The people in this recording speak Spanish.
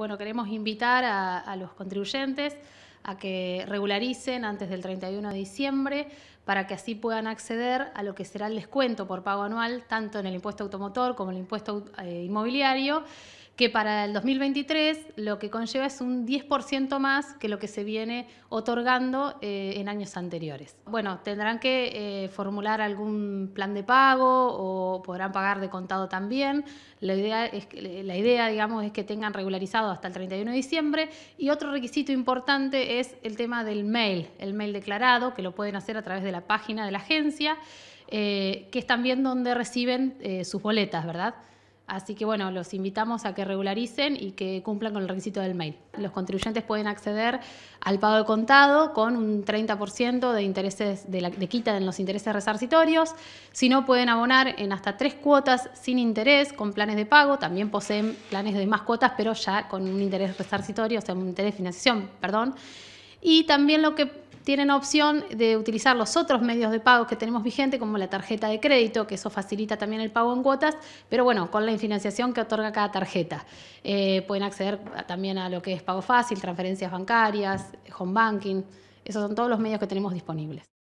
bueno, queremos invitar a, los contribuyentes a que regularicen antes del 31 de diciembre para que así puedan acceder a lo que será el descuento por pago anual, tanto en el impuesto automotor como en el impuesto eh, inmobiliario que para el 2023 lo que conlleva es un 10% más que lo que se viene otorgando eh, en años anteriores. Bueno, tendrán que eh, formular algún plan de pago o podrán pagar de contado también. La idea, es que, la idea, digamos, es que tengan regularizado hasta el 31 de diciembre. Y otro requisito importante es el tema del mail, el mail declarado, que lo pueden hacer a través de la página de la agencia, eh, que es también donde reciben sus boletas, ¿verdad? Así que bueno, los invitamos a que regularicen y que cumplan con el requisito del mail. Los contribuyentes pueden acceder al pago de contado con un 30% de intereses de, de quita en los intereses resarcitorios. Si no, pueden abonar en hasta tres cuotas sin interés con planes de pago. También poseen planes de más cuotas, pero ya con un interés resarcitorio, o sea, un interés de financiación, perdón. Y también lo que tienen opción de utilizar los otros medios de pago que tenemos vigente, como la tarjeta de crédito, que eso facilita también el pago en cuotas, pero bueno, con la financiación que otorga cada tarjeta. Eh, pueden acceder también a lo que es pago fácil, transferencias bancarias, home banking, esos son todos los medios que tenemos disponibles.